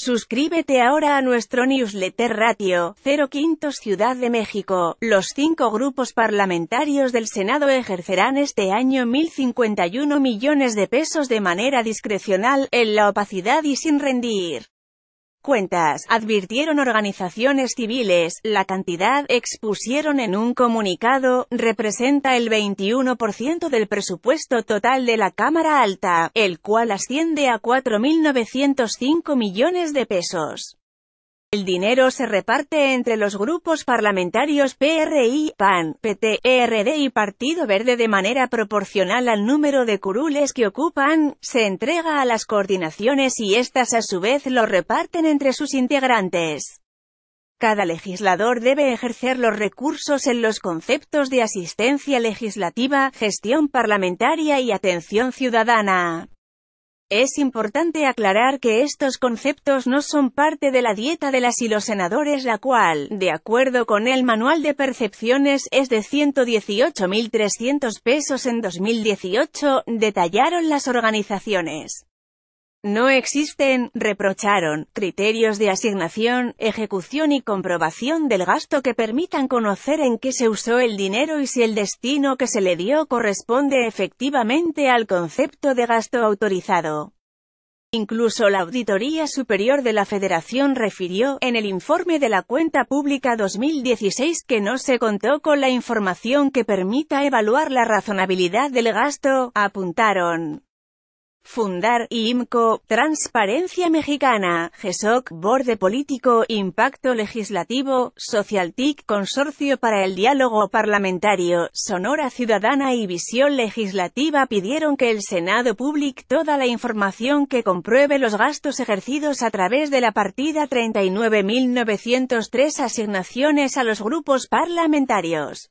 Suscríbete ahora a nuestro newsletter Ratio 05 Ciudad de México. Los cinco grupos parlamentarios del Senado ejercerán este año 1.051 millones de pesos de manera discrecional, en la opacidad y sin rendir cuentas, advirtieron organizaciones civiles, la cantidad, expusieron en un comunicado, representa el 21% del presupuesto total de la Cámara Alta, el cual asciende a 4.905 millones de pesos. El dinero se reparte entre los grupos parlamentarios PRI, PAN, PT, ERD y Partido Verde de manera proporcional al número de curules que ocupan, se entrega a las coordinaciones y éstas a su vez lo reparten entre sus integrantes. Cada legislador debe ejercer los recursos en los conceptos de asistencia legislativa, gestión parlamentaria y atención ciudadana. Es importante aclarar que estos conceptos no son parte de la dieta de las y los senadores la cual, de acuerdo con el Manual de Percepciones, es de 118.300 pesos en 2018, detallaron las organizaciones. No existen, reprocharon, criterios de asignación, ejecución y comprobación del gasto que permitan conocer en qué se usó el dinero y si el destino que se le dio corresponde efectivamente al concepto de gasto autorizado. Incluso la Auditoría Superior de la Federación refirió, en el informe de la Cuenta Pública 2016 que no se contó con la información que permita evaluar la razonabilidad del gasto, apuntaron fundar, IMCO, Transparencia Mexicana, GESOC, Borde Político, Impacto Legislativo, Socialtic, Consorcio para el Diálogo Parlamentario, Sonora Ciudadana y Visión Legislativa pidieron que el Senado publique toda la información que compruebe los gastos ejercidos a través de la partida 39.903 asignaciones a los grupos parlamentarios.